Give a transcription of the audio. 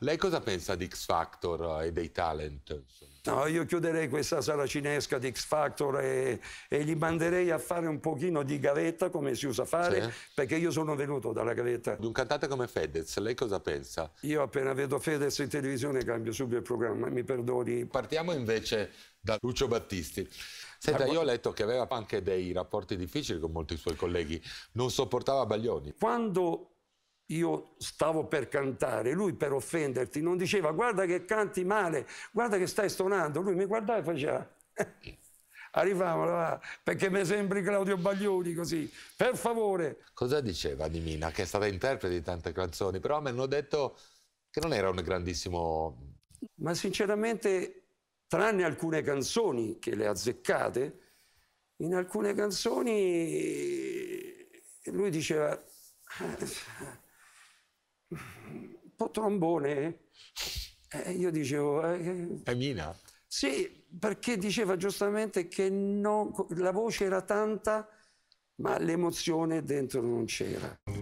Lei cosa pensa di X Factor e dei talent? No, io chiuderei questa sala cinesca di X Factor e, e li manderei a fare un pochino di gavetta, come si usa fare, sì. perché io sono venuto dalla gavetta. Di un cantante come Fedez, lei cosa pensa? Io appena vedo Fedez in televisione cambio subito il programma, mi perdoni. Partiamo invece da Lucio Battisti. Senta, io ho letto che aveva anche dei rapporti difficili con molti suoi colleghi, non sopportava Baglioni. Quando io stavo per cantare, lui per offenderti non diceva guarda che canti male, guarda che stai stonando, lui mi guardava e faceva arrivavano là, perché mi sembri Claudio Baglioni così, per favore. Cosa diceva di Mina, che è stata interprete di tante canzoni, però mi hanno detto che non era un grandissimo... Ma sinceramente, tranne alcune canzoni che le azzeccate, in alcune canzoni lui diceva po' trombone. Eh, io dicevo... Eh, Emina? Sì, perché diceva giustamente che non, la voce era tanta, ma l'emozione dentro non c'era.